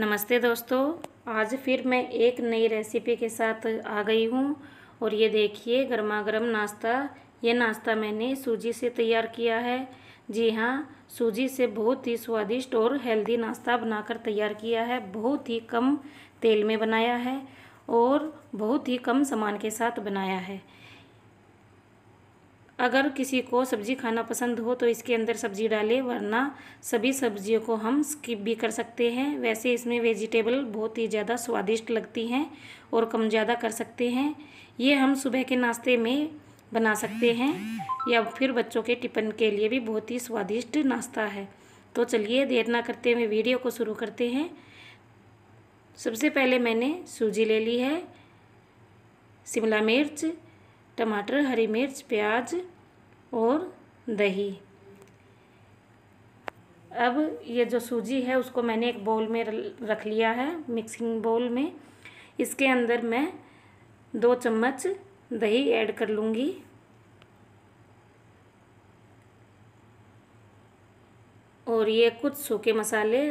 नमस्ते दोस्तों आज फिर मैं एक नई रेसिपी के साथ आ गई हूँ और ये देखिए गर्मा गर्म नाश्ता ये नाश्ता मैंने सूजी से तैयार किया है जी हाँ सूजी से बहुत ही स्वादिष्ट और हेल्दी नाश्ता बनाकर तैयार किया है बहुत ही कम तेल में बनाया है और बहुत ही कम सामान के साथ बनाया है अगर किसी को सब्ज़ी खाना पसंद हो तो इसके अंदर सब्ज़ी डालें वरना सभी सब्जियों को हम स्किप भी कर सकते हैं वैसे इसमें वेजिटेबल बहुत ही ज़्यादा स्वादिष्ट लगती हैं और कम ज़्यादा कर सकते हैं ये हम सुबह के नाश्ते में बना सकते हैं या फिर बच्चों के टिफिन के लिए भी बहुत ही स्वादिष्ट नाश्ता है तो चलिए देर ना करते हुए वीडियो को शुरू करते हैं सबसे पहले मैंने सूजी ले ली है शिमला मिर्च टमाटर हरी मिर्च प्याज और दही अब ये जो सूजी है उसको मैंने एक बोल में रख लिया है मिक्सिंग बोल में इसके अंदर मैं दो चम्मच दही ऐड कर लूँगी और ये कुछ सूखे मसाले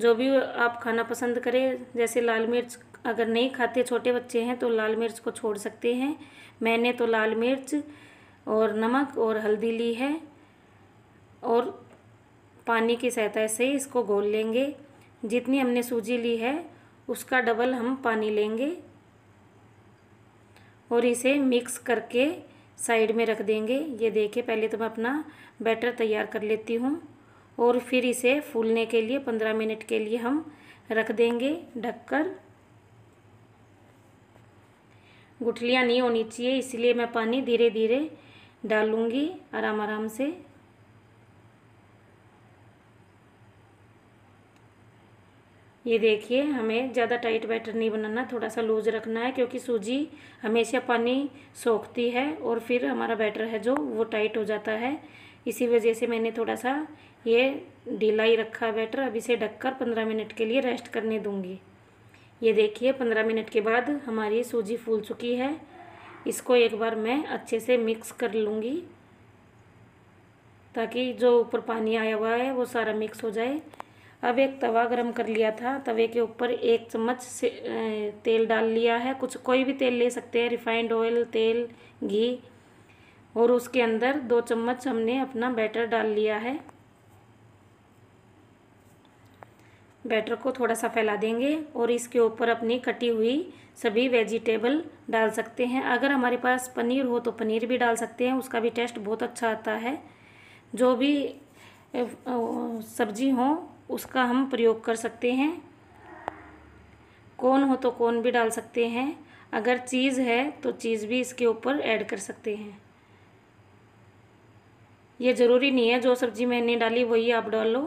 जो भी आप खाना पसंद करें जैसे लाल मिर्च अगर नहीं खाते छोटे बच्चे हैं तो लाल मिर्च को छोड़ सकते हैं मैंने तो लाल मिर्च और नमक और हल्दी ली है और पानी की सहायता से इसको घोल लेंगे जितनी हमने सूजी ली है उसका डबल हम पानी लेंगे और इसे मिक्स करके साइड में रख देंगे ये देखे पहले तो मैं अपना बैटर तैयार कर लेती हूँ और फिर इसे फूलने के लिए पंद्रह मिनट के लिए हम रख देंगे ढककर गुठलियाँ नहीं होनी चाहिए इसलिए मैं पानी धीरे धीरे डालूँगी आराम आराम से ये देखिए हमें ज़्यादा टाइट बैटर नहीं बनाना थोड़ा सा लूज रखना है क्योंकि सूजी हमेशा पानी सोखती है और फिर हमारा बैटर है जो वो टाइट हो जाता है इसी वजह से मैंने थोड़ा सा ये ढीला ही रखा बैटर अब इसे ढककर पंद्रह मिनट के लिए रेस्ट करने दूँगी ये देखिए पंद्रह मिनट के बाद हमारी सूजी फूल चुकी है इसको एक बार मैं अच्छे से मिक्स कर लूँगी ताकि जो ऊपर पानी आया हुआ है वो सारा मिक्स हो जाए अब एक तवा गरम कर लिया था तवे के ऊपर एक चम्मच से तेल डाल लिया है कुछ कोई भी तेल ले सकते हैं रिफाइंड ऑयल तेल घी और उसके अंदर दो चम्मच हमने अपना बैटर डाल लिया है बैटर को थोड़ा सा फैला देंगे और इसके ऊपर अपनी कटी हुई सभी वेजिटेबल डाल सकते हैं अगर हमारे पास पनीर हो तो पनीर भी डाल सकते हैं उसका भी टेस्ट बहुत अच्छा आता है जो भी सब्जी हो उसका हम प्रयोग कर सकते हैं कौन हो तो कौन भी डाल सकते हैं अगर चीज़ है तो चीज़ भी इसके ऊपर ऐड कर सकते हैं ये ज़रूरी नहीं है जो सब्ज़ी मैंने डाली वही आप डालो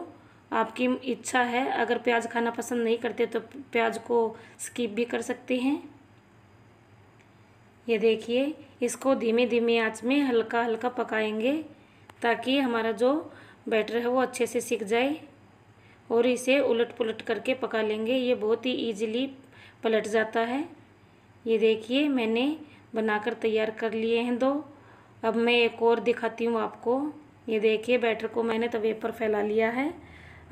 आपकी इच्छा है अगर प्याज खाना पसंद नहीं करते तो प्याज को स्किप भी कर सकते हैं ये देखिए इसको धीमे धीमे आँच में हल्का हल्का पकाएंगे ताकि हमारा जो बैटर है वो अच्छे से सीख जाए और इसे उलट पुलट करके पका लेंगे ये बहुत ही इजीली पलट जाता है ये देखिए मैंने बनाकर तैयार कर लिए हैं दो अब मैं एक और दिखाती हूँ आपको ये देखिए बैटर को मैंने तवे तो पर फैला लिया है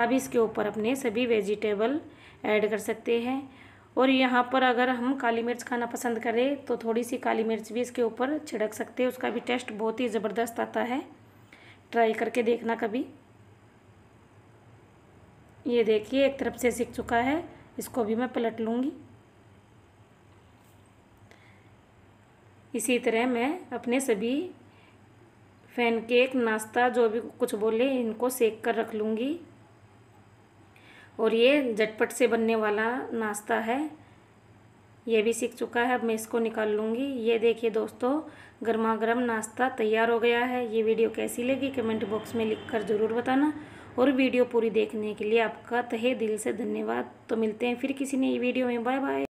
अब इसके ऊपर अपने सभी वेजिटेबल ऐड कर सकते हैं और यहाँ पर अगर हम काली मिर्च खाना पसंद करें तो थोड़ी सी काली मिर्च भी इसके ऊपर छिड़क सकते हैं उसका भी टेस्ट बहुत ही ज़बरदस्त आता है ट्राई करके देखना कभी ये देखिए एक तरफ से सीख चुका है इसको भी मैं पलट लूँगी इसी तरह मैं अपने सभी पैनकेक नाश्ता जो भी कुछ बोले इनको सेक कर रख लूँगी और ये झटपट से बनने वाला नाश्ता है ये भी सीख चुका है अब मैं इसको निकाल लूँगी ये देखिए दोस्तों गर्मा गर्म नाश्ता तैयार हो गया है ये वीडियो कैसी लगी कमेंट बॉक्स में लिख कर ज़रूर बताना और वीडियो पूरी देखने के लिए आपका तहे दिल से धन्यवाद तो मिलते हैं फिर किसी नई वीडियो में बाय बाय